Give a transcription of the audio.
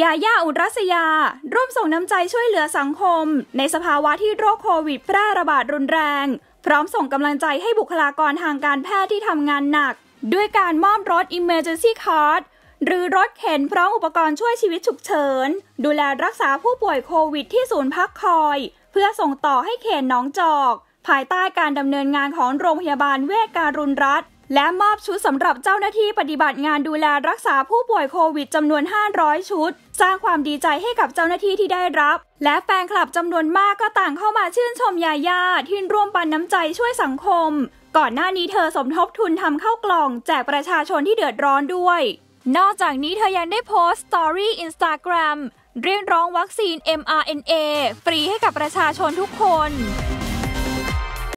ยาย่าอุรัสยา ร่วมส่งน้ำใจช่วยเหลือสังคม ในสภาวะที่โรคโควิดแพร่ระบาดรุนแรง พร้อมส่งกำลังใจให้บุคลากรทางการแพทย์ที่ทำงานหนัก ด้วยการมอบรถ Emergency Cart หรือรถเข็นพร้อมอุปกรณ์ช่วยชีวิตฉุกเฉิน ดูแลรักษาผู้ป่วยโควิดที่ศูนย์พักคอย เพื่อส่งต่อให้เขนนนองจอกภายใต้การดำเนินงานของโรงพยาบาลเวชการุณรัฐและมอบชุดสำหรับเจ้าหน้าที่ปฏิบัติงานดูแลรักษาผู้ป่วยโควิดจำนวน 500 ชุด สร้างความดีใจให้กับเจ้าหน้าที่ที่ได้รับ และแฟนคลับจำนวนมากก็ต่างเข้ามาชื่นชมยายาที่ร่วมปันน้ำใจช่วยสังคม ก่อนหน้านี้เธอสมทบทุนทำข้าวกล่องแจกประชาชนที่เดือดร้อนด้วย นอกจากนี้เธอยังได้โพสต์สตอรี่อินสตาแกรมเรียกร้องวัคซีน mRNA ฟรีให้กับประชาชนทุกคน